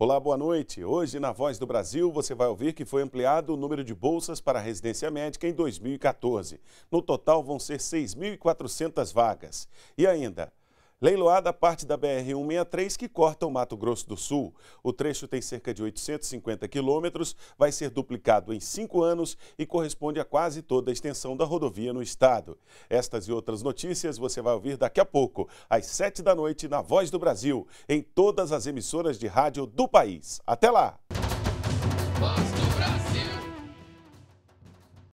Olá, boa noite. Hoje, na Voz do Brasil, você vai ouvir que foi ampliado o número de bolsas para residência médica em 2014. No total, vão ser 6.400 vagas. E ainda, Leiloada parte da BR-163 que corta o Mato Grosso do Sul. O trecho tem cerca de 850 quilômetros, vai ser duplicado em cinco anos e corresponde a quase toda a extensão da rodovia no estado. Estas e outras notícias você vai ouvir daqui a pouco, às sete da noite, na Voz do Brasil, em todas as emissoras de rádio do país. Até lá!